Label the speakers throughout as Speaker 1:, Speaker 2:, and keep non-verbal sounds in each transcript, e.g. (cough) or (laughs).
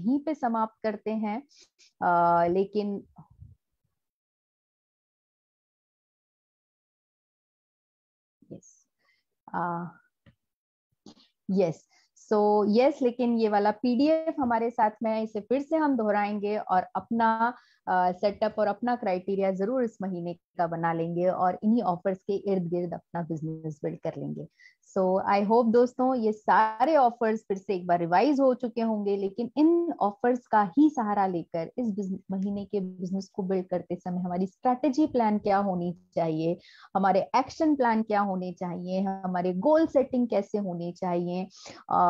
Speaker 1: यहीं पे समाप्त करते हैं आ, लेकिन यस यस सो यस लेकिन ये वाला पीडीएफ हमारे साथ में है इसे फिर से हम दोहराएंगे और अपना सेटअप uh, और अपना क्राइटेरिया जरूर इस महीने का बना लेंगे और इन्हीं ऑफर्स के इर्द गिर्द अपना बिजनेस बिल्ड कर लेंगे सो आई होप दोस्तों ये सारे ऑफर्स फिर से एक बार रिवाइज हो चुके होंगे लेकिन इन ऑफर्स का ही सहारा लेकर इस महीने के बिजनेस को बिल्ड करते समय हमारी स्ट्रैटेजी प्लान क्या होनी चाहिए हमारे एक्शन प्लान क्या होने चाहिए हमारे गोल सेटिंग कैसे होनी चाहिए आ,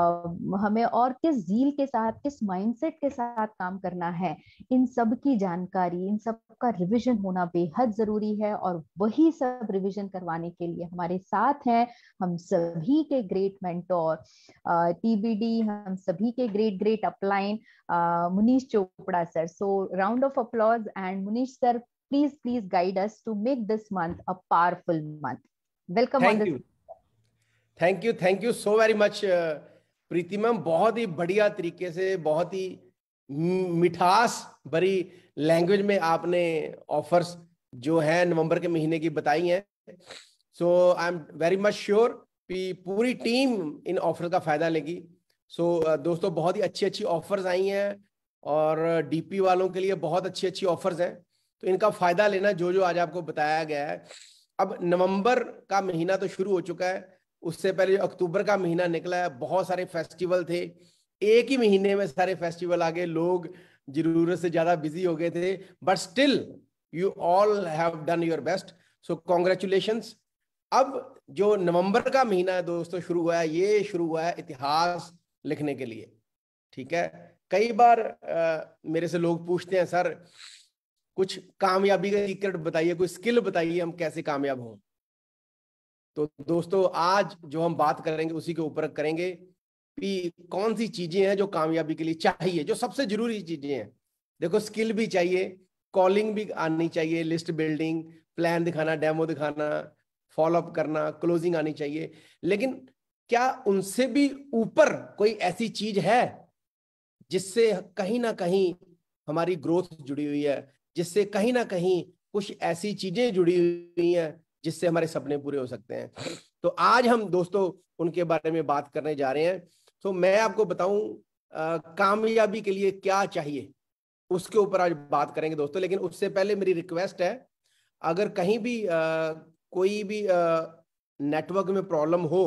Speaker 1: हमें और किस झील के साथ किस माइंडसेट के साथ काम करना है इन सब की जानकारी इन सब का रिविजन होना बेहद जरूरी है और वही सब रिविजन करवाने के लिए हमारे साथ हैं हम सब सभी के ग्रेट मेंटोर टीबीडी हम सभी के great great upline Munish Chopra sir so round of applause and Munish sir please please guide us to make this month a powerful month welcome on this
Speaker 2: thank you thank you so very much Preeti ma'am बहुत ही बढ़िया तरीके से बहुत ही मिठास भरी language में आपने ऑफर्स जो है नवंबर के महीने की बताई हैं so I am very much sure पूरी टीम इन ऑफर का फायदा लेगी सो so, दोस्तों बहुत ही अच्छी अच्छी ऑफर्स आई हैं और डीपी वालों के लिए बहुत अच्छी अच्छी ऑफर्स हैं तो इनका फायदा लेना जो जो आज आपको बताया गया है अब नवंबर का महीना तो शुरू हो चुका है उससे पहले जो अक्टूबर का महीना निकला है बहुत सारे फेस्टिवल थे एक ही महीने में सारे फेस्टिवल आ गए लोग जरूरत से ज्यादा बिजी हो गए थे but still you all have done your best so congratulations अब जो नवंबर का महीना है दोस्तों शुरू हुआ है ये शुरू हुआ है इतिहास लिखने के लिए ठीक है कई बार आ, मेरे से लोग पूछते हैं सर कुछ कामयाबी का सीक्रेट बताइए कोई स्किल बताइए हम कैसे कामयाब हों तो दोस्तों आज जो हम बात करेंगे उसी के ऊपर करेंगे कि कौन सी चीजें हैं जो कामयाबी के लिए चाहिए जो सबसे जरूरी चीजें हैं देखो स्किल भी चाहिए कॉलिंग भी आनी चाहिए लिस्ट बिल्डिंग प्लान दिखाना डेमो दिखाना फॉलोअप करना क्लोजिंग आनी चाहिए लेकिन क्या उनसे भी ऊपर कोई ऐसी चीज है जिससे कहीं ना कहीं हमारी ग्रोथ जुड़ी हुई है जिससे कहीं ना कहीं कुछ ऐसी चीजें जुड़ी हुई हैं जिससे हमारे सपने पूरे हो सकते हैं तो आज हम दोस्तों उनके बारे में बात करने जा रहे हैं तो मैं आपको बताऊं कामयाबी के लिए क्या चाहिए उसके ऊपर आज बात करेंगे दोस्तों लेकिन उससे पहले मेरी रिक्वेस्ट है अगर कहीं भी आ, कोई भी नेटवर्क में प्रॉब्लम हो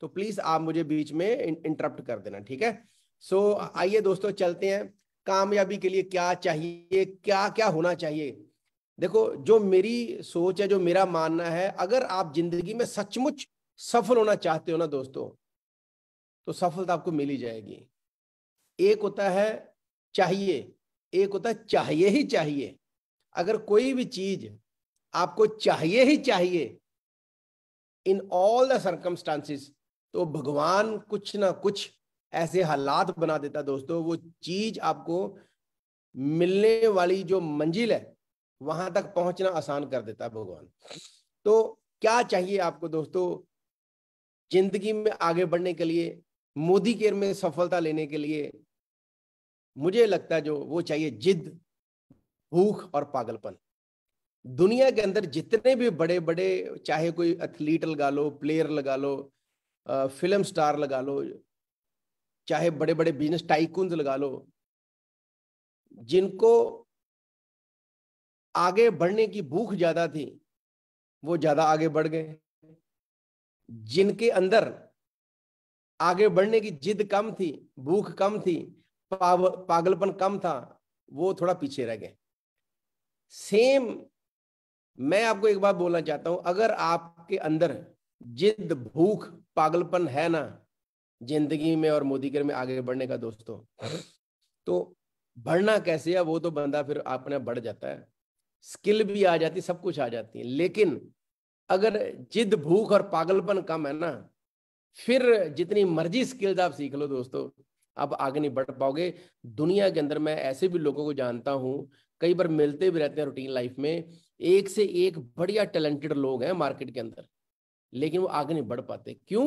Speaker 2: तो प्लीज आप मुझे बीच में इंटरप्ट कर देना ठीक है सो so, आइए दोस्तों चलते हैं कामयाबी के लिए क्या चाहिए क्या क्या होना चाहिए देखो जो मेरी सोच है जो मेरा मानना है अगर आप जिंदगी में सचमुच सफल होना चाहते हो ना दोस्तों तो सफलता आपको मिल ही जाएगी एक होता है चाहिए एक होता है चाहिए ही चाहिए अगर कोई भी चीज आपको चाहिए ही चाहिए इन ऑल द सर्कमस्टांसिस तो भगवान कुछ ना कुछ ऐसे हालात बना देता दोस्तों वो चीज आपको मिलने वाली जो मंजिल है वहां तक पहुंचना आसान कर देता है भगवान तो क्या चाहिए आपको दोस्तों जिंदगी में आगे बढ़ने के लिए मोदी केयर में सफलता लेने के लिए मुझे लगता है जो वो चाहिए जिद भूख और पागलपन दुनिया के अंदर जितने भी बड़े बड़े चाहे कोई एथलीट लगा लो प्लेयर लगा लो फिल्म स्टार लगा लो चाहे बड़े बड़े बिजनेस टाइकून लगा लो जिनको आगे बढ़ने की भूख ज्यादा थी वो ज्यादा आगे बढ़ गए जिनके अंदर आगे बढ़ने की जिद कम थी भूख कम थी पागलपन कम था वो थोड़ा पीछे रह गए सेम मैं आपको एक बात बोलना चाहता हूं अगर आपके अंदर जिद भूख पागलपन है ना जिंदगी में और मोदी में आगे बढ़ने का दोस्तों तो बढ़ना कैसे है वो तो बंदा फिर अपने बढ़ जाता है स्किल भी आ जाती सब कुछ आ जाती है लेकिन अगर जिद भूख और पागलपन कम है ना फिर जितनी मर्जी स्किल्स आप सीख लो दोस्तों आप आगे नहीं बढ़ पाओगे दुनिया के अंदर मैं ऐसे भी लोगों को जानता हूँ कई बार मिलते भी रहते हैं रूटीन लाइफ में एक से एक बढ़िया टैलेंटेड लोग हैं मार्केट के अंदर लेकिन वो आगे नहीं बढ़ पाते क्यों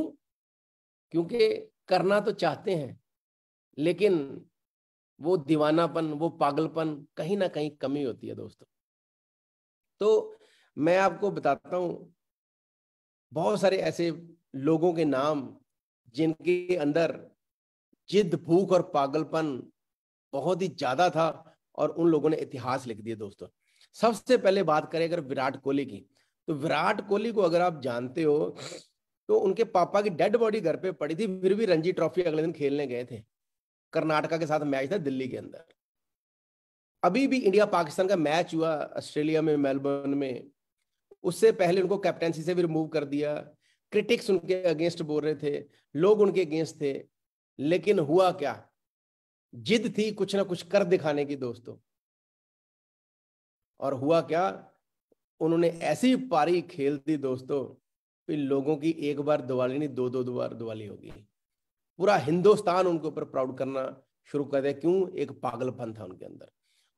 Speaker 2: क्योंकि करना तो चाहते हैं लेकिन वो दीवानापन वो पागलपन कहीं ना कहीं कमी होती है दोस्तों तो मैं आपको बताता हूं बहुत सारे ऐसे लोगों के नाम जिनके अंदर जिद भूख और पागलपन बहुत ही ज्यादा था और उन लोगों ने इतिहास लिख दिया दोस्तों सबसे पहले बात करें अगर विराट कोहली की तो विराट कोहली को अगर आप जानते हो तो उनके पापा की डेड बॉडी घर पे पड़ी थी फिर भी रणजी ट्रॉफी अगले दिन खेलने गए थे कर्नाटका के साथ मैच था दिल्ली के अंदर अभी भी इंडिया पाकिस्तान का मैच हुआ ऑस्ट्रेलिया में मेलबर्न में उससे पहले उनको कैप्टनसी से भी रिमूव कर दिया क्रिटिक्स उनके अगेंस्ट बोल रहे थे लोग उनके अगेंस्ट थे लेकिन हुआ क्या जिद थी कुछ ना कुछ कर दिखाने की दोस्तों और हुआ क्या उन्होंने ऐसी पारी खेल दी दोस्तों कि लोगों की एक बार दिवाली नहीं दो दो दो बार दिवाली होगी पूरा हिंदुस्तान उनके ऊपर प्राउड करना शुरू कर दिया क्यों एक पागलपन था उनके अंदर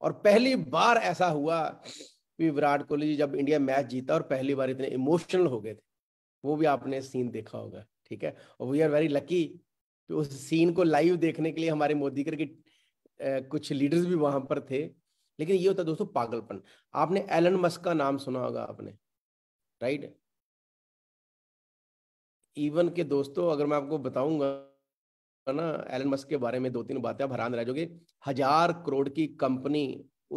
Speaker 2: और पहली बार ऐसा हुआ कि विराट कोहली जी जब इंडिया मैच जीता और पहली बार इतने इमोशनल हो गए थे वो भी आपने सीन देखा होगा ठीक है और वी आर वेरी लकी कि उस सीन को लाइव देखने के लिए हमारे मोदी कर की कुछ लीडर्स भी वहां पर थे लेकिन ये होता है दोस्तों पागलपन आपने एलन मस्क का नाम सुना होगा आपने राइट इवन के दोस्तों अगर मैं आपको बताऊंगा ना एलन मस्क के बारे में दो तीन बातें आप हैरान रह जाओगे हजार करोड़ की कंपनी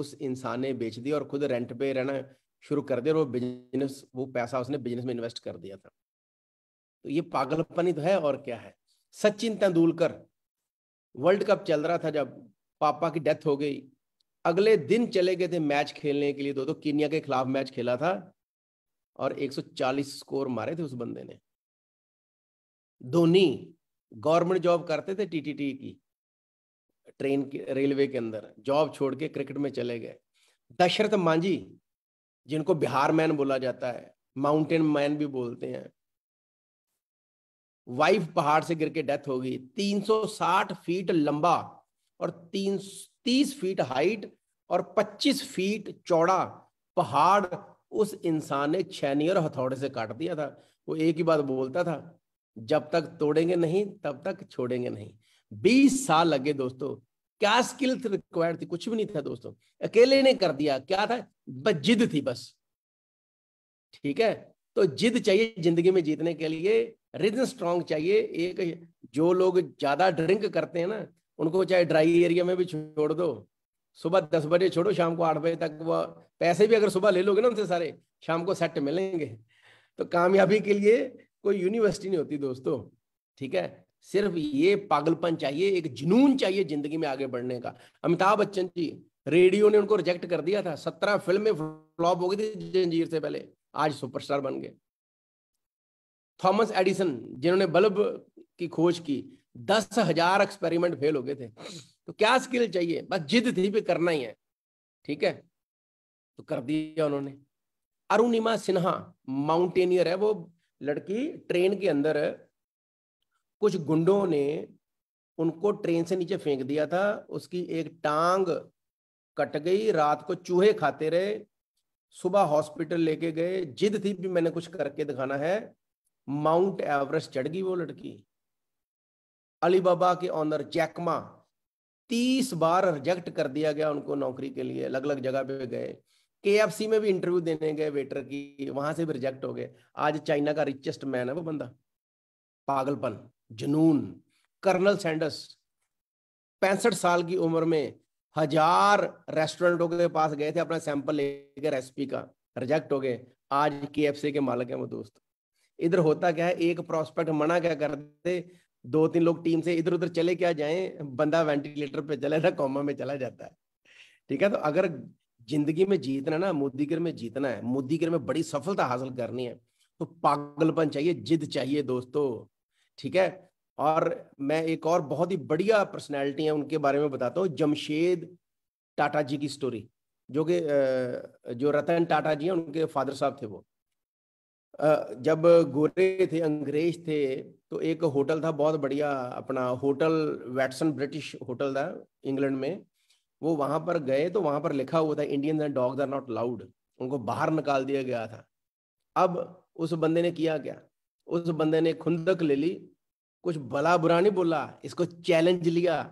Speaker 2: उस इंसान ने बेच दी और खुद रेंट पे रहना शुरू कर दिया और वो बिजनेस वो पैसा उसने बिजनेस में इन्वेस्ट कर दिया था तो ये पागलपन ही तो है और क्या है सचिन तेंदुलकर वर्ल्ड कप चल रहा था जब पापा की डेथ हो गई अगले दिन चले गए थे मैच खेलने के लिए दो तो कीनिया के खिलाफ मैच खेला था और 140 स्कोर मारे थे उस बंदे ने धोनी गवर्नमेंट जॉब करते थे टीटीटी की ट्रेन के रेलवे के अंदर जॉब छोड़ के क्रिकेट में चले गए दशरथ मांझी जिनको बिहार मैन बोला जाता है माउंटेन मैन भी बोलते हैं वाइफ पहाड़ से गिर के डेथ हो गई 360 फीट लंबा और तीन तीस फीट हाइट और पच्चीस फीट चौड़ा पहाड़ उस इंसान ने छैनी और हथौड़े से काट दिया था वो एक ही बात बोलता था जब तक तोड़ेंगे नहीं तब तक छोड़ेंगे नहीं बीस साल लगे दोस्तों क्या स्किल रिक्वायर्ड थी कुछ भी नहीं था दोस्तों अकेले ने कर दिया क्या था बस जिद थी बस ठीक है तो जिद चाहिए जिंदगी में जीतने के लिए रिजन स्ट्रांग चाहिए एक जो लोग ज्यादा ड्रिंक करते हैं ना उनको चाहे ड्राई एरिया में भी छोड़ दो सुबह दस बजे छोड़ो शाम को आठ बजे तक वह पैसे भी अगर सुबह ले लोगे ना उनसे सारे शाम को सेट मिलेंगे तो कामयाबी के लिए कोई यूनिवर्सिटी नहीं होती दोस्तों ठीक है सिर्फ ये पागलपन चाहिए एक जुनून चाहिए जिंदगी में आगे बढ़ने का अमिताभ बच्चन जी रेडियो ने उनको रिजेक्ट कर दिया था सत्रह फिल्में फ्लॉप हो गई थी जंजीर से पहले आज सुपरस्टार बन गए थॉमस एडिसन जिन्होंने बल्ब की खोज की दस हजार एक्सपेरिमेंट फेल हो गए थे तो क्या स्किल चाहिए बस जिद थी भी करना ही है ठीक है तो कर दिया उन्होंने अरुणिमा सिन्हा माउंटेनियर है वो लड़की ट्रेन के अंदर कुछ गुंडों ने उनको ट्रेन से नीचे फेंक दिया था उसकी एक टांग कट गई रात को चूहे खाते रहे सुबह हॉस्पिटल लेके गए जिद थी भी मैंने कुछ करके दिखाना है माउंट एवरेस्ट चढ़ गई वो लड़की अलीबाबा के ऑनर जैकमा तीस बार रिजेक्ट कर दिया गया उनको नौकरी के लिए अलग अलग जगह पे गए के में भी इंटरव्यू देने गए वेटर की वहां से भी रिजेक्ट हो गए आज चाइना का रिचेस्ट मैन है वो बंदा पागलपन जुनून कर्नल सैंडर्स पैंसठ साल की उम्र में हजार रेस्टोरेंटों के पास गए थे अपना सैंपल लेके रेसिपी का रिजेक्ट हो गए आज के के मालिक है वो दोस्त इधर होता क्या है एक प्रोस्पेक्ट मना क्या करते दो तीन लोग टीम से इधर उधर चले क्या जाए बंदा वेंटिलेटर पे चले ना कॉमा में चला जाता है ठीक है तो अगर जिंदगी में जीतना ना मोदीगिर में जीतना है मोदीगिर में बड़ी सफलता हासिल करनी है तो पागलपन चाहिए जिद चाहिए दोस्तों ठीक है और मैं एक और बहुत ही बढ़िया पर्सनैलिटी है उनके बारे में बताता हूँ जमशेद टाटा जी की स्टोरी जो कि जो रतन टाटा जी हैं उनके फादर साहब थे वो जब गोरे थे अंग्रेज थे तो एक होटल था बहुत बढ़िया अपना होटल वैटसन ब्रिटिश होटल था इंग्लैंड में वो वहां पर गए तो वहां पर लिखा हुआ था Indian dogs are not allowed उनको बाहर निकाल दिया गया था अब उस बंदे ने किया क्या उस बंदे ने खुंदक ले ली कुछ भला बुरा नहीं बोला इसको चैलेंज लिया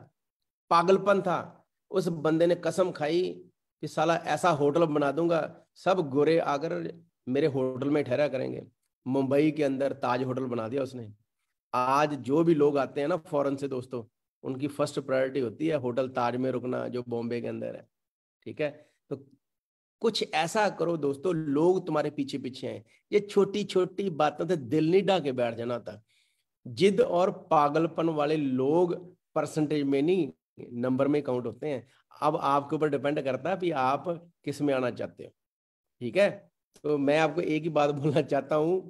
Speaker 2: पागलपन था उस बंदे ने कसम खाई कि साला ऐसा होटल बना दूंगा सब गोरे आकर मेरे होटल में ठहरा करेंगे मुंबई के अंदर ताज होटल बना दिया उसने आज जो भी लोग आते हैं ना फॉरन से दोस्तों उनकी फर्स्ट प्रायोरिटी होती है होटल ताज में रुकना जो बॉम्बे के अंदर है ठीक है तो कुछ ऐसा करो दोस्तों लोग तुम्हारे पीछे पीछे हैं ये छोटी छोटी बातों से दिल नहीं डा के बैठ जाना था जिद और पागलपन वाले लोग परसेंटेज में नहीं नंबर में काउंट होते हैं अब आपके ऊपर डिपेंड करता है कि आप किस में आना चाहते हो ठीक है तो मैं आपको एक ही बात बोलना चाहता हूं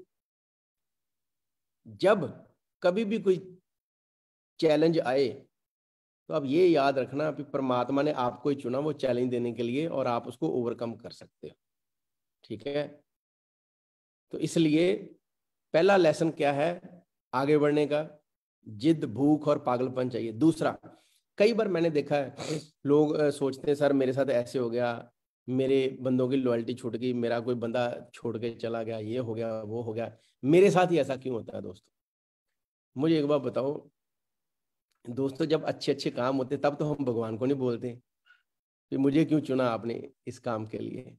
Speaker 2: जब कभी भी कोई चैलेंज आए तो आप ये याद रखना कि परमात्मा ने आपको ही चुना वो चैलेंज देने के लिए और आप उसको ओवरकम कर सकते हो ठीक है तो इसलिए पहला लेसन क्या है आगे बढ़ने का जिद भूख और पागलपन चाहिए दूसरा कई बार मैंने देखा है लोग सोचते हैं सर मेरे साथ ऐसे हो गया मेरे बंदों की लॉयल्टी छूट गई मेरा कोई बंदा छोड़ के चला गया ये हो गया वो हो गया मेरे साथ ही ऐसा क्यों होता है दोस्तों मुझे एक बार बताओ दोस्तों जब अच्छे अच्छे काम होते तब तो हम भगवान को नहीं बोलते कि मुझे क्यों चुना आपने इस काम के लिए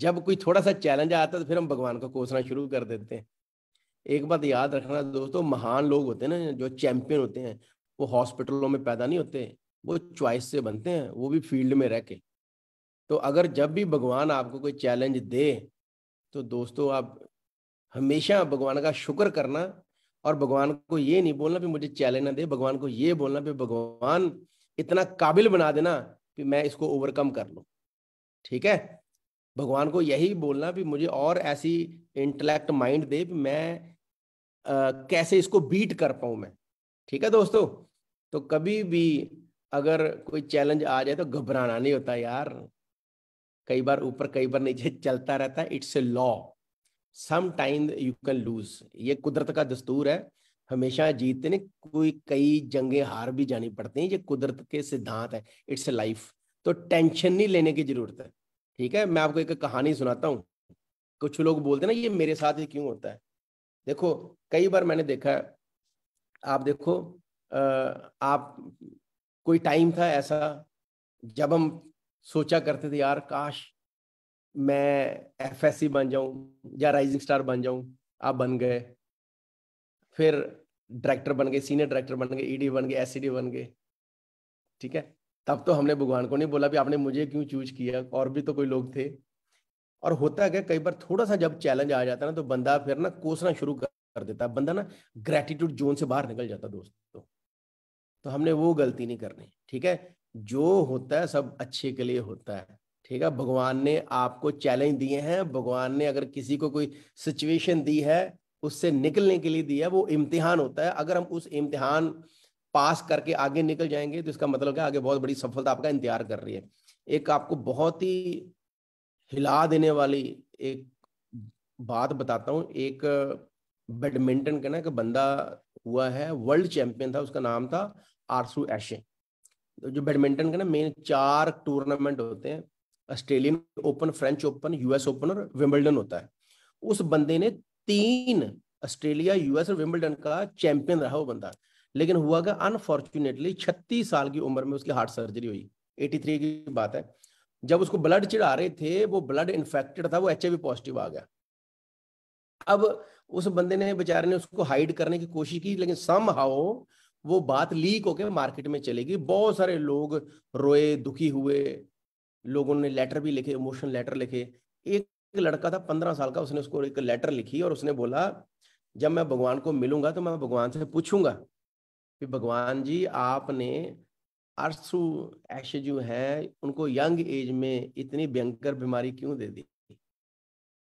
Speaker 2: जब कोई थोड़ा सा चैलेंज आता है तो फिर हम भगवान को कोसना शुरू कर देते हैं एक बात याद रखना दोस्तों महान लोग होते हैं ना जो चैंपियन होते हैं वो हॉस्पिटलों में पैदा नहीं होते वो चॉइस से बनते हैं वो भी फील्ड में रह के तो अगर जब भी भगवान आपको कोई चैलेंज दे तो दोस्तों आप हमेशा भगवान का शुक्र करना और भगवान को ये नहीं बोलना भी मुझे चैलेंज ना दे भगवान को ये बोलना भी भगवान इतना काबिल बना देना कि मैं इसको ओवरकम कर लूँ ठीक है भगवान को यही बोलना भी मुझे और ऐसी इंटेलेक्ट माइंड दे भी मैं आ, कैसे इसको बीट कर पाऊँ मैं ठीक है दोस्तों तो कभी भी अगर कोई चैलेंज आ जाए तो घबराना नहीं होता यार कई बार ऊपर कई बार नीचे (laughs) चलता रहता है it's a law some time you can lose ये कुदरत का दस्तूर है हमेशा जीतने कोई कई जंगे हार भी जानी पड़ती हैं ये कुदरत के सिद्धांत है इट्स ए लाइफ तो टेंशन नहीं लेने की जरूरत है ठीक है मैं आपको एक कहानी सुनाता हूँ कुछ लोग बोलते हैं ना ये मेरे साथ ही क्यों होता है देखो कई बार मैंने देखा है आप देखो आ, आप कोई टाइम था ऐसा जब हम सोचा करते थे यार काश मैं एफ बन जाऊं या राइजिंग स्टार बन जाऊं आप बन गए फिर डायरेक्टर बन गए सीनियर डायरेक्टर बन गए ईडी e बन गए डी e बन गए ठीक है तब तो हमने भगवान को नहीं बोला भी आपने मुझे क्यों चूज किया और भी तो कोई लोग थे और होता क्या कई बार थोड़ा सा जब चैलेंज आ जाता है ना तो बंदा फिर ना कोसना शुरू कर देता है बंदा ना ग्रेटिट्यूड जोन से बाहर निकल जाता दोस्तों तो हमने वो गलती नहीं करनी ठीक है जो होता है सब अच्छे के लिए होता है ठीक है भगवान ने आपको चैलेंज दिए हैं भगवान ने अगर किसी को कोई सिचुएशन दी है उससे निकलने के लिए दिया वो इम्तिहान होता है अगर हम उस इम्तिहान पास करके आगे निकल जाएंगे तो इसका मतलब क्या आगे बहुत बड़ी सफलता आपका इंतजार कर रही है एक आपको बहुत ही हिला देने वाली एक बात बताता हूँ एक बैडमिंटन का ना एक बंदा हुआ है वर्ल्ड चैंपियन था उसका नाम था आरसू एशे जो बैडमिंटन का ना मेन चार टूर्नामेंट होते हैं Australian Open French Open US Open और विम्बलडन होता है उस बंदे ने तीन ऑस्ट्रेलिया यूएस और विम्बलडन का चैंपियन रहा वो बंदा लेकिन हुआ क्या अनफॉर्चुनेटली छत्तीस साल की उम्र में उसकी हार्ट सर्जरी हुई एटी थ्री की बात है जब उसको ब्लड चिढ़ा रहे थे वो ब्लड इन्फेक्टेड था वो एच पॉजिटिव आ गया अब उस बंदे ने बेचारे ने उसको हाइड करने की कोशिश की लेकिन सम हाउ वो बात लीक होकर मार्केट में चलेगी बहुत सारे लोग रोए दुखी हुए लोगों ने लेटर भी लिखे इमोशनल लेटर लिखे एक लड़का था पंद्रह साल का उसने उसको एक लेटर लिखी और उसने बोला जब मैं भगवान को मिलूंगा तो मैं भगवान से पूछूंगा कि भगवान जी आपने आरसू ऐश जो है उनको यंग एज में इतनी भयंकर बीमारी क्यों दे दी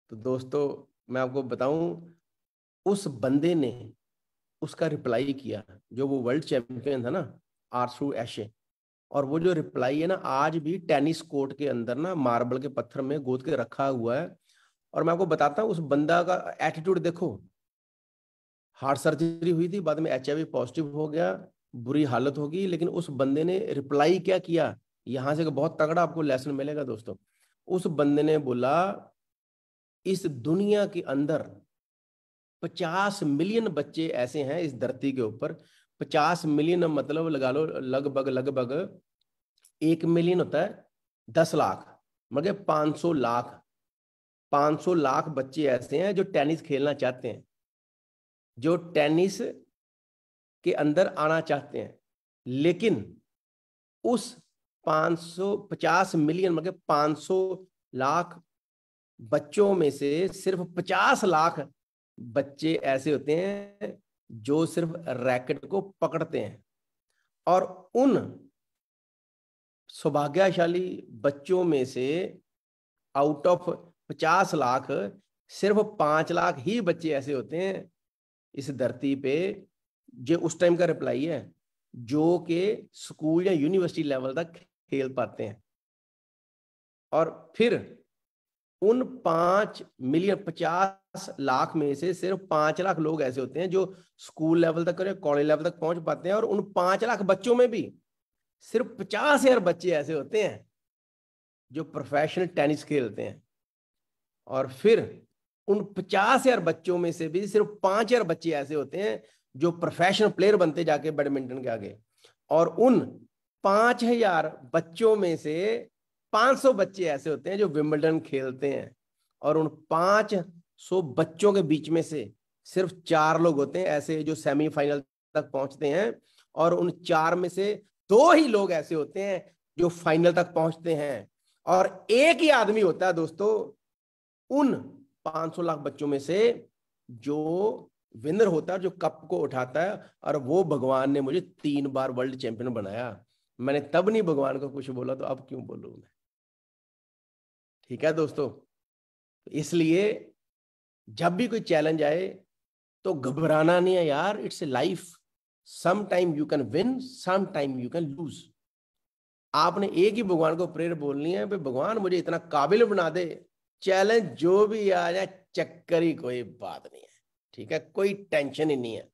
Speaker 2: तो दोस्तों मैं आपको बताऊं उस बंदे ने उसका रिप्लाई किया जो वो वर्ल्ड चैंपियन था ना आरसू एशे और वो जो रिप्लाई है ना आज भी टेनिस कोर्ट के अंदर ना मार्बल के पत्थर में गोद के रखा हुआ है और मैं आपको बताता हूँ उस बंदा का एटीट्यूड देखो हार्ट सर्जरी हुई थी बाद में एच पॉजिटिव हो गया बुरी हालत होगी लेकिन उस बंदे ने रिप्लाई क्या किया यहां से बहुत तगड़ा आपको लेसन मिलेगा दोस्तों उस बंदे ने बोला इस दुनिया के अंदर पचास मिलियन बच्चे ऐसे हैं इस धरती के ऊपर पचास मिलियन मतलब लगा लो लगभग लगभग एक मिलियन होता है दस लाख मतलब पांच सौ लाख पांच सौ लाख बच्चे ऐसे हैं जो टेनिस खेलना चाहते हैं जो टेनिस के अंदर आना चाहते हैं लेकिन उस पांच पचास मिलियन मतलब सौ लाख बच्चों में से सिर्फ पचास लाख बच्चे ऐसे होते हैं जो सिर्फ रैकेट को पकड़ते हैं और उन सौभाग्यशाली बच्चों में से आउट ऑफ पचास लाख सिर्फ पांच लाख ही बच्चे ऐसे होते हैं इस धरती पे जो उस टाइम का रिप्लाई है जो के स्कूल या यूनिवर्सिटी लेवल तक खेल पाते हैं और फिर उन पांच मिलियन पचास लाख में से सिर्फ पांच लाख लोग ऐसे होते हैं जो स्कूल लेवल तक और कॉलेज लेवल तक पहुंच पाते हैं और उन पांच लाख बच्चों में भी सिर्फ पचास हजार बच्चे ऐसे होते हैं जो प्रोफेशनल टेनिस खेलते हैं और फिर उन पचास हजार बच्चों में से भी सिर्फ पांच हजार बच्चे ऐसे होते हैं जो प्रोफेशनल प्लेयर बनते जाके बैडमिंटन के आगे और उन पांच हजार बच्चों में से 500 बच्चे ऐसे होते हैं जो विम्बलडन खेलते हैं और उन 500 बच्चों के बीच में से सिर्फ चार लोग होते हैं ऐसे जो सेमीफाइनल तक पहुंचते हैं और उन चार में से दो ही लोग ऐसे होते हैं जो फाइनल तक पहुंचते हैं और एक ही आदमी होता है दोस्तों उन 500 लाख बच्चों में से जो विनर होता है जो कप को उठाता है और वो भगवान ने मुझे तीन बार वर्ल्ड चैंपियन बनाया मैंने तब नहीं भगवान को कुछ बोला तो अब क्यों बोलू मैं ठीक है दोस्तों तो इसलिए जब भी कोई चैलेंज आए तो घबराना नहीं है यार it's a life some time you can win some time you can lose आपने एक ही भगवान को प्रेयर बोलनी है भाई भगवान मुझे इतना काबिल बना दे चैलेंज जो भी आ जाए चक्कर ही कोई बात नहीं है ठीक है कोई टेंशन ही नहीं है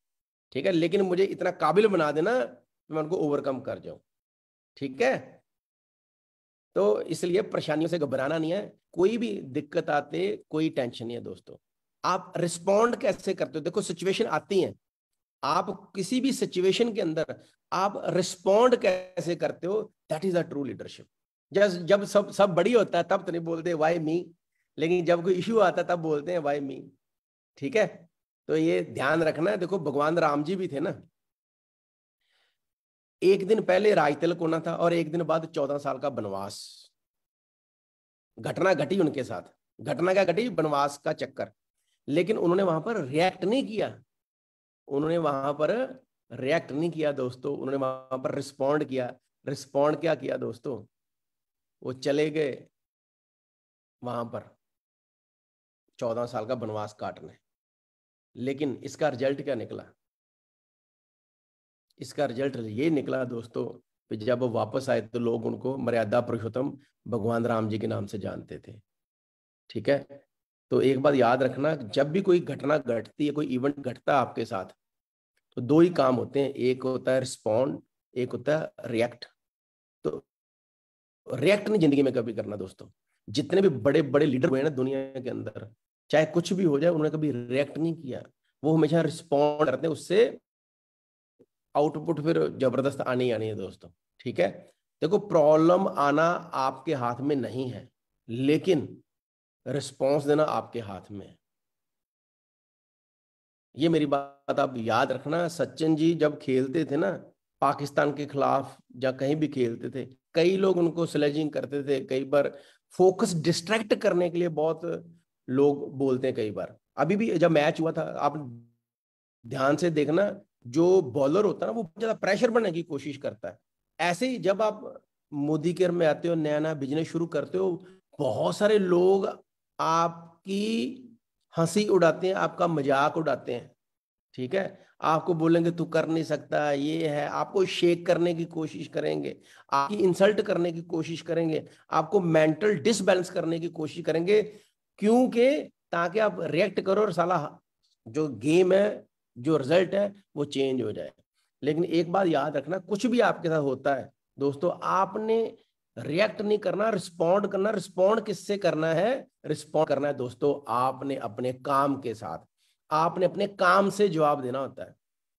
Speaker 2: ठीक है लेकिन मुझे इतना काबिल बना देना मैं उनको ओवरकम कर जाऊं ठीक है तो इसलिए परेशानियों से घबराना नहीं है कोई भी दिक्कत आते कोई टेंशन नहीं है दोस्तों आप रिस्पॉन्ड कैसे करते हो देखो सिचुएशन आती है आप किसी भी सिचुएशन के अंदर आप रिस्पॉन्ड कैसे करते हो that is a true leadership जब जब सब सब बड़ी होता है तब तो नहीं बोलते वाई मी लेकिन जब कोई इश्यू आता है तब बोलते हैं वाई मी ठीक है तो ये ध्यान रखना है देखो भगवान राम जी भी थे ना एक दिन पहले राज तिलक होना था और एक दिन बाद चौदह साल का बनवास घटना घटी उनके साथ घटना क्या घटी बनवास का चक्कर लेकिन उन्होंने वहां पर रिएक्ट नहीं किया उन्होंने वहां पर रिएक्ट नहीं किया दोस्तों उन्होंने वहां पर रिस्पॉन्ड किया रिस्पॉन्ड क्या किया दोस्तों वो चले गए वहां पर चौदह साल का बनवास काटने लेकिन इसका रिजल्ट क्या निकला इसका रिजल्ट ये निकला दोस्तों कि जब वो वापस आए तो लोग उनको मर्यादा पुरुषोत्तम भगवान राम जी के नाम से जानते थे ठीक है तो एक बात याद रखना जब भी कोई घटना घटती है कोई इवेंट घटता है आपके साथ तो दो ही काम होते हैं एक होता है रिस्पॉन्ड एक होता है रिएक्ट तो रिएक्ट नहीं जिंदगी में कभी करना दोस्तों जितने भी बड़े बड़े लीडर हुए ना दुनिया के अंदर चाहे कुछ भी हो जाए उन्होंने कभी रिएक्ट नहीं किया वो हमेशा रिस्पॉन्ड करते हैं उससे आउटपुट फिर जबरदस्त आनी ही आनी है दोस्तों ठीक है देखो प्रॉब्लम आना आपके हाथ में नहीं है लेकिन रिस्पॉन्स देना आपके हाथ में है ये मेरी बात आप याद रखना सचिन जी जब खेलते थे ना पाकिस्तान के खिलाफ या कहीं भी खेलते थे कई लोग उनको स्लेजिंग करते थे कई बार फोकस डिस्ट्रैक्ट करने के लिए बहुत लोग बोलते हैं कई बार अभी भी जब मैच हुआ था आप ध्यान से देखना जो बॉलर होता है ना वो ज्यादा प्रेशर बनने की कोशिश करता है ऐसे ही जब आप मोदी केयर में आते हो नया नया बिजनेस शुरू करते हो बहुत सारे लोग आपकी हंसी उड़ाते हैं आपका मजाक उड़ाते हैं ठीक है आपको बोलेंगे तू कर नहीं सकता ये है आपको शेक करने की कोशिश करेंगे आपकी इंसल्ट करने की कोशिश करेंगे आपको मेंटल डिसबैलेंस करने की कोशिश करेंगे क्योंकि ताकि आप रिएक्ट करो और साला जो गेम है जो रिजल्ट है वो चेंज हो जाए लेकिन एक बात याद रखना कुछ भी आपके साथ होता है दोस्तों आपने रिएक्ट नहीं करना रिस्पॉन्ड करना रिस्पॉन्ड किससे करना है रिस्पॉन्ड करना है दोस्तों आपने अपने काम के साथ आपने अपने काम से जवाब देना होता है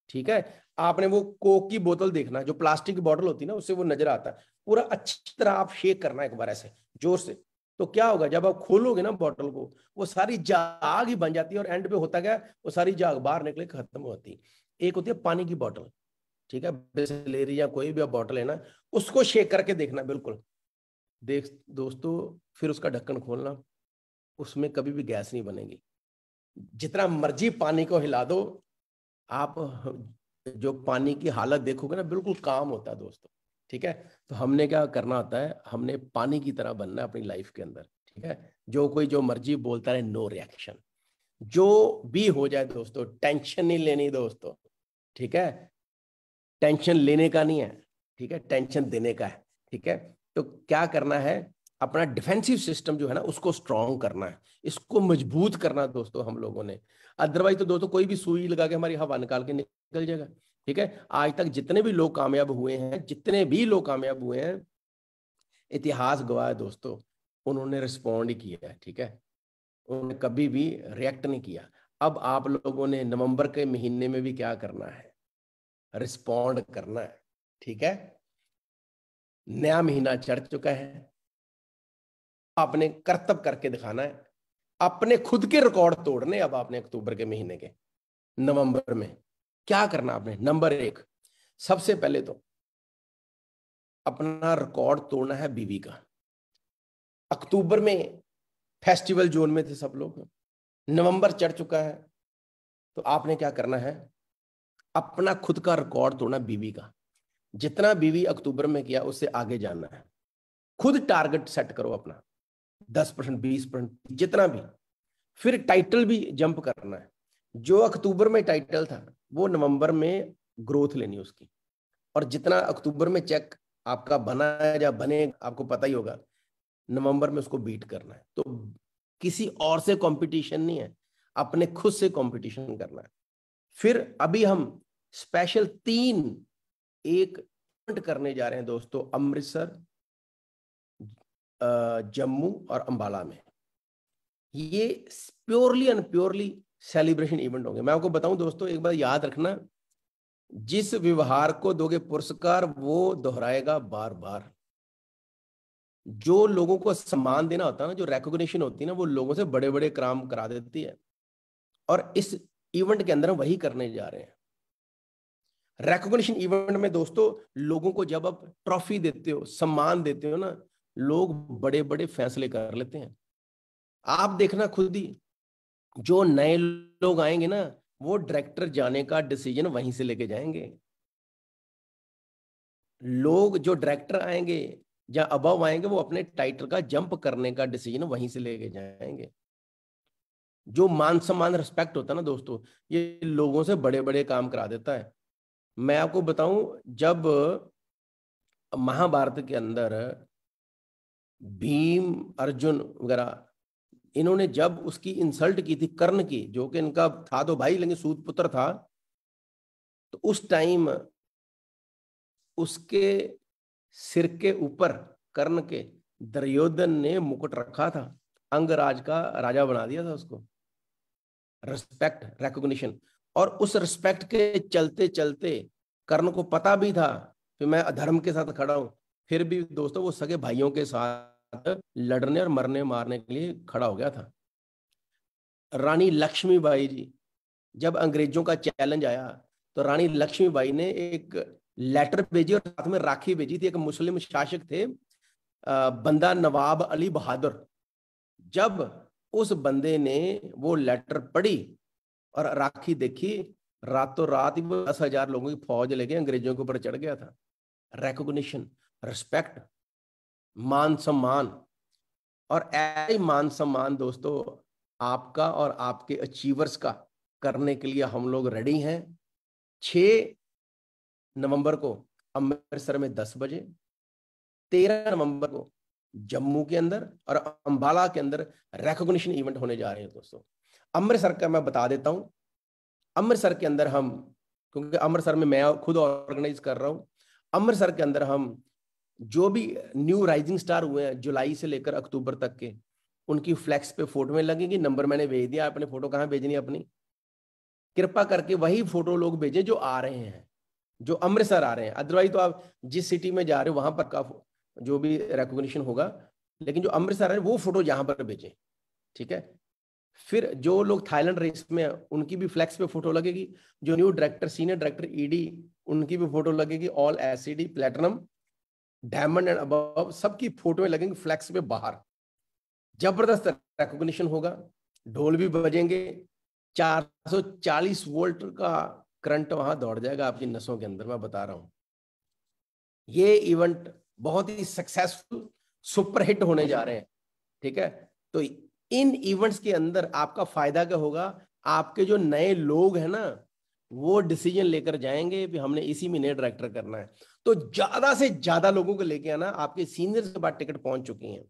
Speaker 2: ठीक है आपने वो कोक की बोतल देखना जो प्लास्टिक की बोतल होती है ना उससे वो नजर आता है पूरा अच्छी तरह आप शेक करना एक बार ऐसे जोर से तो क्या होगा जब आप खोलोगे ना बॉटल को वो सारी जाग ही बन जाती है और एंड पे होता क्या वो सारी जाग बाहर निकले खत्म होती एक होती है पानी की बॉटल ठीक है बिस्लेरी या कोई भी बॉटल है ना उसको शेक करके देखना बिल्कुल देख दोस्तों फिर उसका ढक्कन खोलना उसमें कभी भी गैस नहीं बनेगी जितना मर्जी पानी को हिला दो आप जो पानी की हालत देखोगे ना बिल्कुल काम होता है दोस्तों ठीक है तो हमने क्या करना होता है हमने पानी की तरह बनना है अपनी लाइफ के अंदर ठीक है जो कोई जो मर्जी बोलता है नो रिएक्शन जो भी हो जाए दोस्तों टेंशन नहीं लेनी दोस्तों ठीक है टेंशन लेने का नहीं है ठीक है टेंशन देने का है ठीक है तो क्या करना है अपना डिफेंसिव सिस्टम जो है ना उसको स्ट्रॉन्ग करना है इसको मजबूत करना दोस्तों हम लोगों ने अदरवाइज तो दोस्तों कोई भी सुई लगा के हमारी हवा निकाल के निकल जाएगा ठीक है आज तक जितने भी लोग कामयाब हुए हैं जितने भी लोग कामयाब हुए हैं इतिहास गवाह है दोस्तों उन्होंने रिस्पॉन्ड किया है ठीक है उन्होंने कभी भी रिएक्ट नहीं किया अब आप लोगों ने नवंबर के महीने में भी क्या करना है रिस्पॉन्ड करना है ठीक है नया महीना चढ़ चुका है आपने कर्तव्य करके दिखाना है अपने खुद के रिकॉर्ड तोड़ने अब आपने अक्टूबर के महीने के नवंबर में क्या करना आपने नंबर एक सबसे पहले तो अपना रिकॉर्ड तोड़ना है बीवी का अक्टूबर में फेस्टिवल जोन में थे सब लोग नवंबर चढ़ चुका है तो आपने क्या करना है अपना खुद का रिकॉर्ड तोड़ना बीवी का जितना बीवी अक्टूबर में किया उससे आगे जाना है खुद टारगेट सेट करो अपना दस परसेंट बीस परसेंट जितना भी फिर टाइटल भी जंप करना है जो अक्टूबर में टाइटल था वो नवंबर में ग्रोथ लेनी उसकी और जितना अक्टूबर में चेक आपका बना है या बने आपको पता ही होगा नवंबर में उसको बीट करना है तो किसी और से कंपटीशन नहीं है अपने खुद से कंपटीशन करना है फिर अभी हम स्पेशल तीन एक करने जा रहे हैं दोस्तों अमृतसर जम्मू और अंबाला में ये purely and purely celebration event होंगे मैं आपको बताऊं दोस्तों एक बार याद रखना जिस व्यवहार को दोगे पुरस्कार वो दोहराएगा बार बार जो लोगों को सम्मान देना होता है ना जो रेकोग्निशन होती है ना वो लोगों से बड़े बड़े काम करा देती है और इस इवेंट के अंदर वही करने जा रहे हैं रेकोग्निशन इवेंट में दोस्तों लोगों को जब आप ट्रॉफी देते हो सम्मान देते हो ना लोग बड़े बड़े फैसले कर लेते हैं आप देखना खुद ही जो नए लोग आएंगे ना वो डायरेक्टर जाने का डिसीजन वहीं से लेके जाएंगे लोग जो डायरेक्टर आएंगे या अबव आएंगे वो अपने टाइटल का जंप करने का डिसीजन वहीं से लेके जाएंगे जो मान सम्मान रिस्पेक्ट होता है ना दोस्तों ये लोगों से बड़े बड़े काम करा देता है मैं आपको बताऊं जब महाभारत के अंदर भीम अर्जुन वगैरह इन्होंने जब उसकी इंसल्ट की थी कर्ण की जो कि इनका था तो भाई लेकिन सूद पुत्र था तो उस टाइम उसके सिर के ऊपर कर्ण के दुर्योधन ने मुकुट रखा था अंगराज का राजा बना दिया था उसको रिस्पेक्ट रिकॉग्निशन और उस रिस्पेक्ट के चलते चलते कर्ण को पता भी था कि मैं अधर्म के साथ खड़ा हूं फिर भी दोस्तों वो सगे भाइयों के साथ साथ लड़ने और मरने मारने के लिए खड़ा हो गया था रानी लक्ष्मीबाई जी जब अंग्रेजों का चैलेंज आया तो रानी लक्ष्मीबाई ने एक लेटर भेजी और साथ में राखी भेजी थी एक मुस्लिम शासक थे बंदा नवाब अली बहादुर जब उस बंदे ने वो लेटर पढ़ी और राखी देखी रातों रात ही दस हजार लोगों की फौज लेके अंग्रेजों के ऊपर चढ़ गया था रिकॉग्निशन रिस्पेक्ट मान सम्मान और ऐसे मान सम्मान दोस्तों आपका और आपके अचीवर्स का करने के लिए हम लोग रेडी हैं छ नवंबर को अमृतसर में दस बजे तेरह नवंबर को जम्मू के अंदर और अंबाला के अंदर रेकोग्निशन इवेंट होने जा रहे हैं दोस्तों अमृतसर का मैं बता देता हूँ अमृतसर के अंदर हम क्योंकि अमृतसर में मैं खुद ऑर्गेनाइज कर रहा हूँ अमृतसर के अंदर हम जो भी न्यू राइजिंग स्टार हुए हैं जुलाई से लेकर अक्टूबर तक के उनकी फ्लैक्स पे फोटो में लगेगी नंबर मैंने भेज दिया आपने फोटो कहाँ भेजनी अपनी कृपा करके वही फोटो लोग भेजें जो आ रहे हैं जो अमृतसर आ रहे हैं अदरवाइज तो आप जिस सिटी में जा रहे हो वहां पर का जो भी रिकोगशन होगा लेकिन जो अमृतसर है वो फोटो यहाँ पर भेजें ठीक है फिर जो लोग थाईलैंड रेस में उनकी भी फ्लैक्स पे फोटो लगेगी जो new director senior director ED उनकी भी फोटो लगेगी all as platinum diamond and above सबकी फोटो लगेंगी लगेंगे फ्लैक्स पे बाहर जबरदस्त रिकॉग्निशन होगा ढोल भी बजेंगे 440 वोल्ट का करंट वहां दौड़ जाएगा आपकी नसों के अंदर मैं बता रहा हूं ये इवेंट बहुत ही सक्सेसफुल सुपरहिट होने जा रहे हैं ठीक है तो इन इवेंट्स के अंदर आपका फायदा क्या होगा आपके जो नए लोग हैं ना वो डिसीजन लेकर जाएंगे भी हमने इसी महीने डायरेक्टर करना है तो ज्यादा से ज्यादा लोगों को लेके आना आपके सीनियर के बाद टिकट पहुंच चुकी हैं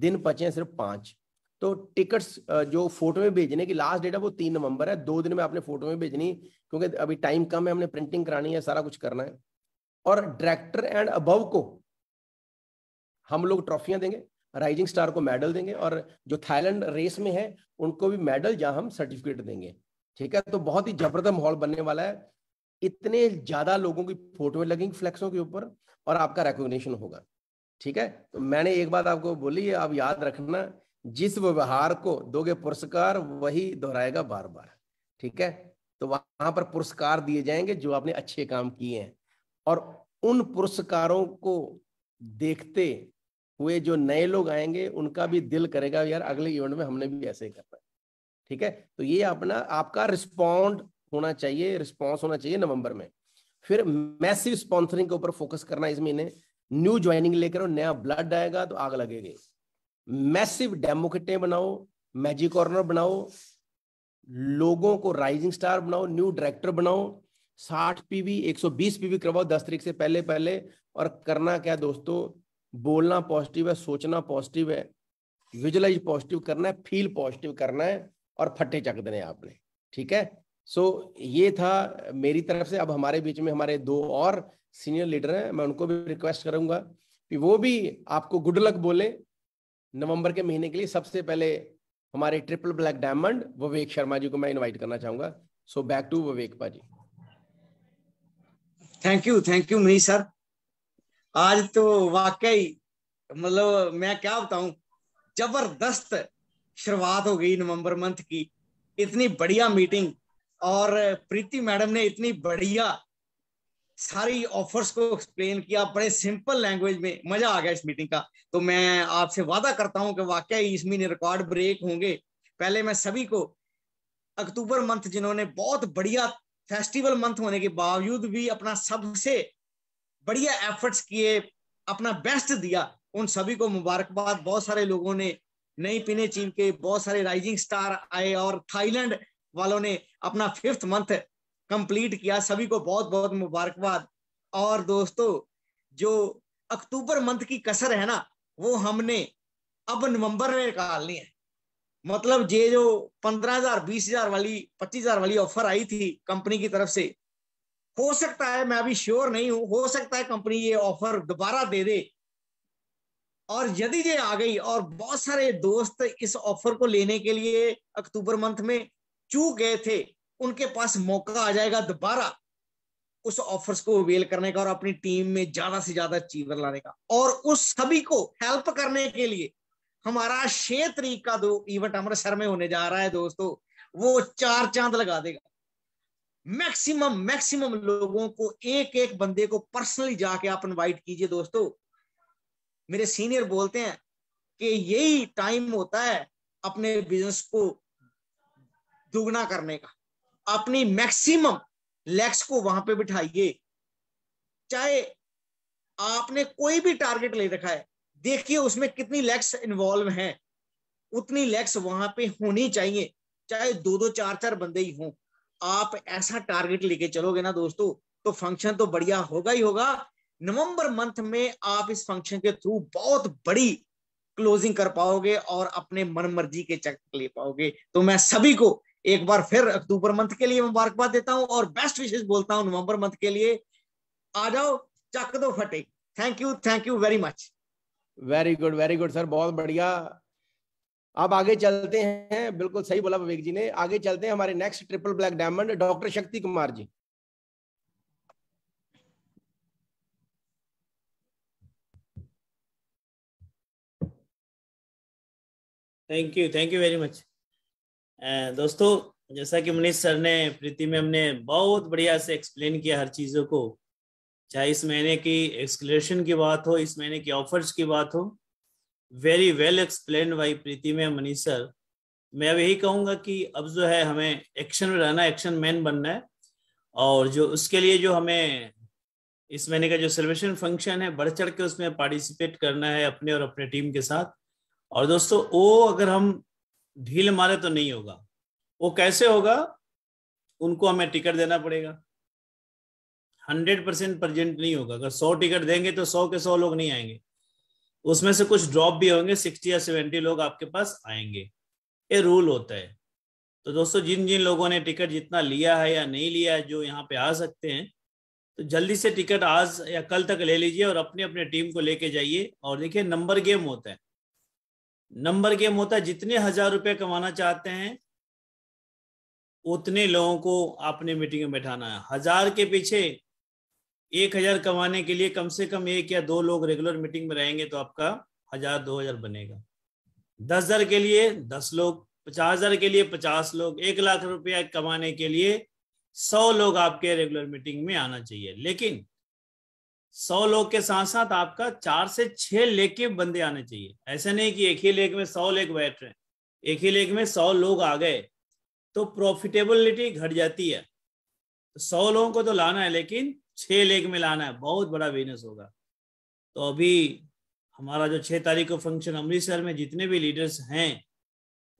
Speaker 2: दिन बचे सिर्फ पांच तो टिकट्स जो फोटो में भेजने की लास्ट डेट है वो तीन नवंबर है दो दिन में आपने फोटो में भेजनी क्योंकि अभी टाइम कम है हमने प्रिंटिंग करानी है सारा कुछ करना है और डायरेक्टर एंड अबव को हम लोग ट्रॉफियां देंगे राइजिंग स्टार को मेडल देंगे और जो थाईलैंड रेस में है उनको भी मेडल या हम सर्टिफिकेट देंगे ठीक है तो बहुत ही जबरदस्त माहौल बनने वाला है इतने ज्यादा लोगों की फोटोएं लगेंगी फ्लैक्सों के ऊपर और आपका रिकॉग्निशन होगा ठीक है तो मैंने एक बात आपको बोली आप याद रखना जिस व्यवहार को दोगे पुरस्कार वही दोहराएगा बार बार ठीक है तो वहां पर पुरस्कार दिए जाएंगे जो आपने अच्छे काम किए हैं और उन पुरस्कारों को देखते हुए जो नए लोग आएंगे उनका भी दिल करेगा यार अगले इवेंट में हमने भी ऐसे करना है ठीक है तो ये अपना आपका रिस्पॉन्ड होना चाहिए रिस्पॉन्स होना चाहिए नवंबर में फिर मैसिव स्पॉन्सरिंग के ऊपर फोकस करना इस महीने न्यू ज्वाइनिंग लेकर नया ब्लड आएगा तो आग लगेगी मैसिव डेमो किटें बनाओ मैजिक कॉर्नर बनाओ लोगों को राइजिंग स्टार बनाओ न्यू डायरेक्टर बनाओ 60 पीवी 120 पीवी करवाओ 10 तारीख से पहले पहले और करना क्या दोस्तों बोलना पॉजिटिव है सोचना पॉजिटिव है विजुलाइज पॉजिटिव करना है फील पॉजिटिव करना है और फट्टे चक देने आपने ठीक है सो so, ये था मेरी तरफ से अब हमारे बीच में हमारे दो और सीनियर लीडर हैं मैं उनको भी रिक्वेस्ट करूंगा कि वो भी आपको गुड लक बोले नवंबर के महीने के लिए सबसे पहले हमारे triple black diamond Vivek Sharma ji को मैं इनवाइट करना चाहूंगा so back to Vivek paaji
Speaker 3: thank you thank you Mahi sir आज तो वाकई मतलब मैं क्या बताऊं जबरदस्त शुरुआत हो गई नवंबर मंथ की इतनी बढ़िया मीटिंग और प्रीति मैडम ने इतनी बढ़िया सारी ऑफर्स को एक्सप्लेन किया बड़े सिंपल लैंग्वेज में मजा आ गया इस मीटिंग का तो मैं आपसे वादा करता हूं कि वाकई इस महीने रिकॉर्ड ब्रेक होंगे पहले मैं सभी को अक्टूबर मंथ जिन्होंने बहुत बढ़िया फेस्टिवल मंथ होने के बावजूद भी अपना सबसे बढ़िया एफर्ट्स किए अपना बेस्ट दिया उन सभी को मुबारकबाद बहुत सारे लोगों ने नई पिने चीम के बहुत सारे राइजिंग स्टार आए और थाईलैंड वालों ने अपना फिफ्थ मंथ कंप्लीट किया सभी को बहुत बहुत मुबारकबाद और दोस्तों जो अक्टूबर मंथ की कसर है ना वो हमने अब नवंबर में निकालनी है मतलब ये जो पंद्रह हजार बीस हजार वाली पच्चीस हजार वाली ऑफर आई थी कंपनी की तरफ से हो सकता है मैं अभी श्योर नहीं हूं हो सकता है कंपनी ये ऑफर दोबारा दे दे और यदि ये आ गई और बहुत सारे दोस्त इस ऑफर को लेने के लिए अक्टूबर मंथ में चूक गए थे उनके पास मौका आ जाएगा दोबारा उस ऑफर्स को अवेल करने का और अपनी टीम में ज्यादा से ज्यादा अचीवर लाने का और उस सभी को हेल्प करने के लिए हमारा छह तरीक का दो इवेंट अमृतसर में होने जा रहा है दोस्तों वो चार चांद लगा देगा मैक्सिमम मैक्सिमम लोगों को एक एक बंदे को पर्सनली जाके आप इनवाइट कीजिए दोस्तों मेरे सीनियर बोलते हैं कि यही टाइम होता है अपने बिजनेस को दुगना करने का अपनी मैक्सिमम लेग्स को वहां पे बिठाइए चाहे आपने कोई भी टारगेट ले रखा है देखिए उसमें कितनी लेग्स इन्वॉल्व हैं उतनी लेग्स वहां पे होनी चाहिए चाहे दो दो चार चार बंदे ही हों आप ऐसा टारगेट लेके चलोगे ना दोस्तों तो फंक्शन तो बढ़िया होगा ही होगा नवंबर मंथ में आप इस फंक्शन के थ्रू बहुत बड़ी क्लोजिंग कर पाओगे और अपने मन मर्जी के चेक ले पाओगे तो मैं सभी को एक बार फिर अक्टूबर मंथ के लिए मुबारकबाद देता हूं और बेस्ट विशेष बोलता हूं नवंबर मंथ के लिए
Speaker 2: आ जाओ चक दो फटे thank you thank you very much very good very good sir बहुत बढ़िया अब आगे चलते हैं बिल्कुल सही बोला विवेक जी ने आगे चलते हैं हमारे next triple black diamond doctor Shakti Kumar ji
Speaker 4: thank you thank you very much दोस्तों जैसा कि मनीष सर ने प्रीति में हमने बहुत बढ़िया से एक्सप्लेन किया हर चीज़ों को चाहे इस महीने की एक्सक्लेशन की बात हो इस महीने की ऑफर्स की बात हो very well explain by Preeti में मनीष सर मैं अब यही कहूँगा कि अब जो है हमें एक्शन में रहना एक्शन मैन बनना है और जो उसके लिए जो हमें इस महीने का जो सर्वेशन फंक्शन है बढ़ चढ़ के उसमें पार्टिसिपेट करना है अपने और अपने टीम के साथ और दोस्तों ओ अगर हम ढील मारे तो नहीं होगा वो कैसे होगा उनको हमें टिकट देना पड़ेगा हंड्रेड परसेंट प्रजेंट नहीं होगा अगर सौ टिकट देंगे तो सौ के सौ लोग नहीं आएंगे उसमें से कुछ ड्रॉप भी होंगे सिक्सटी या सेवेंटी लोग आपके पास आएंगे ये रूल होता है तो दोस्तों जिन जिन लोगों ने टिकट जितना लिया है या नहीं लिया है जो यहाँ पे आ सकते हैं तो जल्दी से टिकट आज या कल तक ले लीजिए और अपने अपने टीम को लेके जाइए और देखिए नंबर गेम होता है नंबर गेम होता है जितने हजार रुपए कमाना चाहते हैं उतने लोगों को आपने मीटिंग में बैठाना है हजार के पीछे एक हजार कमाने के लिए कम से कम एक या दो लोग रेगुलर मीटिंग में रहेंगे तो आपका हजार दो हजार बनेगा दस हजार के लिए दस लोग पचास हजार के लिए पचास लोग एक लाख रुपया कमाने के लिए सौ लोग आपके रेगुलर मीटिंग में आना चाहिए लेकिन सौ लोग के साथ साथ आपका चार से छह लेक के बंदे आने चाहिए ऐसा नहीं कि एक ही लेक में सौ लेक बैठ रहे हैं एक ही लेक में सौ लोग आ गए तो प्रॉफिटेबिलिटी घट जाती है तो सौ लोगों को तो लाना है लेकिन छह लेक में लाना है बहुत बड़ा बिजनेस होगा तो अभी हमारा जो छह तारीख को फंक्शन अमृतसर में जितने भी लीडर्स हैं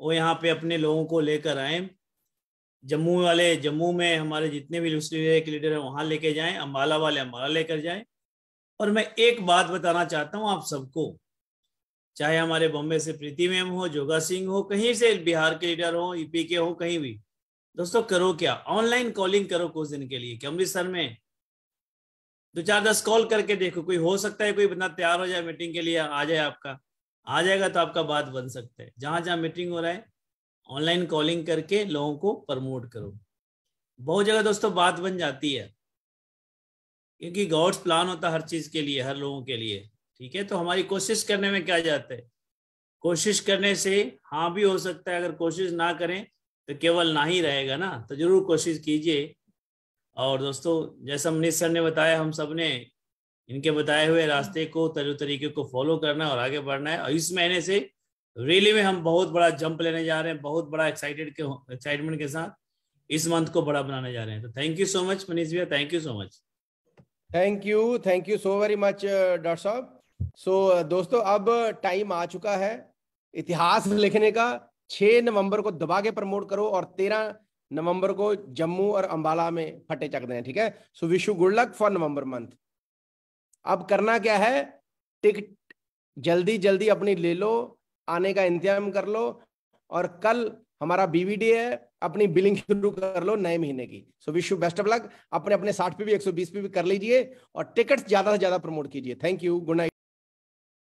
Speaker 4: वो यहाँ पे अपने लोगों को लेकर आए जम्मू वाले जम्मू में हमारे जितने भी दूसरे के लीडर हैं वहाँ लेके जाएं अम्बाला वाले अम्बाला लेकर जाएं और मैं एक बात बताना चाहता हूं आप सबको चाहे हमारे बॉम्बे से प्रीति मैम हो जोगा सिंह हो कहीं से बिहार के लीडर हो ईपी e के हो कहीं भी दोस्तों करो क्या ऑनलाइन कॉलिंग करो कुछ दिन के लिए कि अमृतसर में दो चार दस कॉल करके देखो कोई हो सकता है कोई बंदा तैयार हो जाए मीटिंग के लिए आ जाए आपका आ जाएगा तो आपका बात बन सकता है जहां जहां मीटिंग हो रहा है ऑनलाइन कॉलिंग करके लोगों को प्रमोट करो बहुत जगह दोस्तों बात बन जाती है क्योंकि गॉड्स प्लान होता हर चीज के लिए हर लोगों के लिए ठीक है तो हमारी कोशिश करने में क्या जाता है कोशिश करने से हाँ भी हो सकता है अगर कोशिश ना करें तो केवल ना ही रहेगा ना तो जरूर कोशिश कीजिए और दोस्तों जैसा मनीष सर ने बताया हम सब ने इनके बताए हुए रास्ते को तरह तरीके को फॉलो करना है और आगे बढ़ना है और इस महीने से रेली में हम बहुत बड़ा जंप लेने जा रहे हैं बहुत बड़ा एक्साइटेड के एक्साइटमेंट के साथ इस मंथ को बड़ा बनाने जा रहे हैं तो thank you so much Manish भैया thank you so much
Speaker 2: thank you thank you so very much doctor साहब सो दोस्तों अब टाइम uh, आ चुका है इतिहास (laughs) लिखने का 6 नवंबर को दबा के प्रमोट करो और 13 नवंबर को जम्मू और अंबाला में फटे चक दें ठीक है so wish you good luck for November month अब करना क्या है टिकट जल्दी जल्दी अपनी ले लो आने का इंतजाम कर लो और कल हमारा बीवीडी है अपनी बिलिंग शुरू कर लो नए महीने की so wish you best of luck अपने अपने साठ पे भी एक सौ बीस पे भी कर लीजिए और टिकट ज्यादा से ज्यादा प्रमोट कीजिए थैंक यू गुड नाइट